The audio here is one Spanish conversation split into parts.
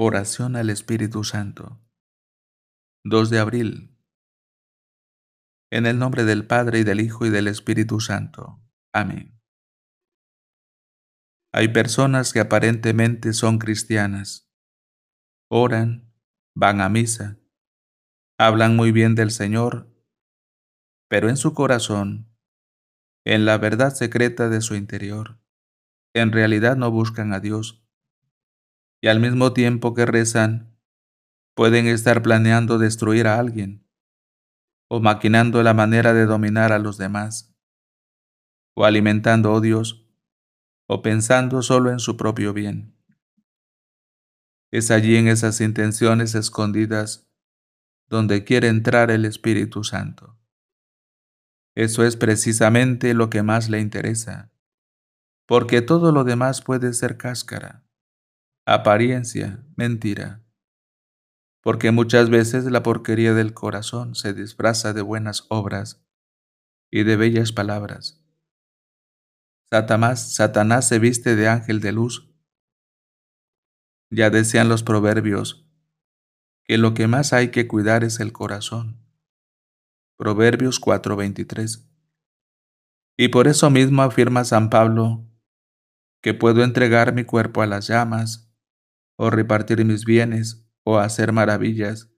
Oración al Espíritu Santo. 2 de abril. En el nombre del Padre y del Hijo y del Espíritu Santo. Amén. Hay personas que aparentemente son cristianas. Oran, van a misa, hablan muy bien del Señor, pero en su corazón, en la verdad secreta de su interior, en realidad no buscan a Dios y al mismo tiempo que rezan, pueden estar planeando destruir a alguien o maquinando la manera de dominar a los demás, o alimentando odios, o pensando solo en su propio bien. Es allí en esas intenciones escondidas donde quiere entrar el Espíritu Santo. Eso es precisamente lo que más le interesa, porque todo lo demás puede ser cáscara apariencia, mentira. Porque muchas veces la porquería del corazón se disfraza de buenas obras y de bellas palabras. Satanás, Satanás se viste de ángel de luz. Ya decían los proverbios que lo que más hay que cuidar es el corazón. Proverbios 4:23. Y por eso mismo afirma San Pablo que puedo entregar mi cuerpo a las llamas o repartir mis bienes, o hacer maravillas,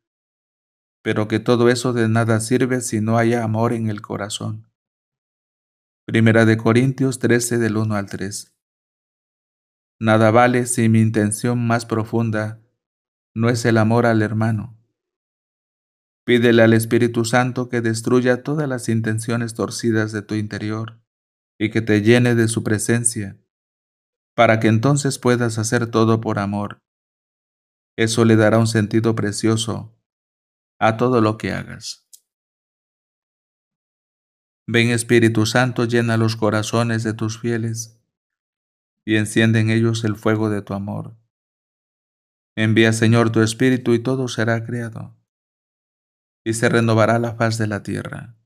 pero que todo eso de nada sirve si no haya amor en el corazón. Primera de Corintios 13 del 1 al 3. Nada vale si mi intención más profunda no es el amor al hermano. Pídele al Espíritu Santo que destruya todas las intenciones torcidas de tu interior y que te llene de su presencia, para que entonces puedas hacer todo por amor eso le dará un sentido precioso a todo lo que hagas. Ven Espíritu Santo, llena los corazones de tus fieles y enciende en ellos el fuego de tu amor. Envía Señor tu Espíritu y todo será creado y se renovará la faz de la tierra.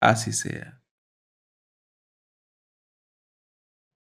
Así sea.